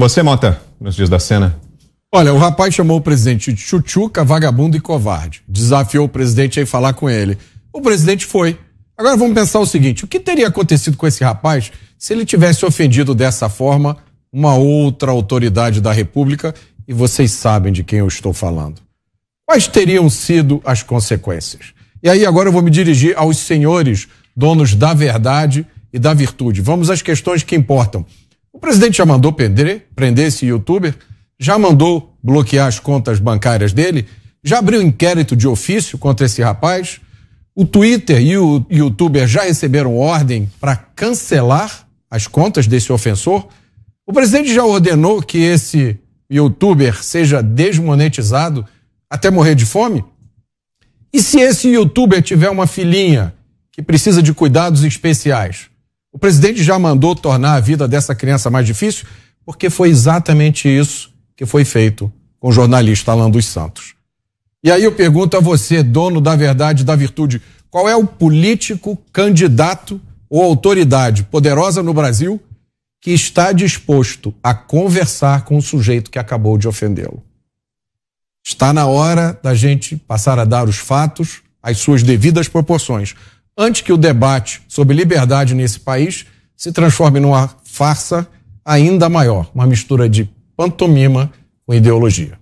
Você, Mota, nos dias da cena. Olha, o rapaz chamou o presidente de chuchuca, vagabundo e covarde. Desafiou o presidente a ir falar com ele. O presidente foi. Agora vamos pensar o seguinte: o que teria acontecido com esse rapaz se ele tivesse ofendido dessa forma uma outra autoridade da República? E vocês sabem de quem eu estou falando. Quais teriam sido as consequências? E aí agora eu vou me dirigir aos senhores, donos da verdade e da virtude. Vamos às questões que importam. O presidente já mandou prender, prender esse youtuber, já mandou bloquear as contas bancárias dele, já abriu inquérito de ofício contra esse rapaz. O Twitter e o youtuber já receberam ordem para cancelar as contas desse ofensor. O presidente já ordenou que esse youtuber seja desmonetizado até morrer de fome? E se esse youtuber tiver uma filhinha que precisa de cuidados especiais? presidente já mandou tornar a vida dessa criança mais difícil? Porque foi exatamente isso que foi feito com o jornalista Alan dos Santos. E aí eu pergunto a você, dono da verdade e da virtude, qual é o político, candidato ou autoridade poderosa no Brasil que está disposto a conversar com o sujeito que acabou de ofendê-lo? Está na hora da gente passar a dar os fatos às suas devidas proporções antes que o debate sobre liberdade nesse país se transforme numa farsa ainda maior, uma mistura de pantomima com ideologia.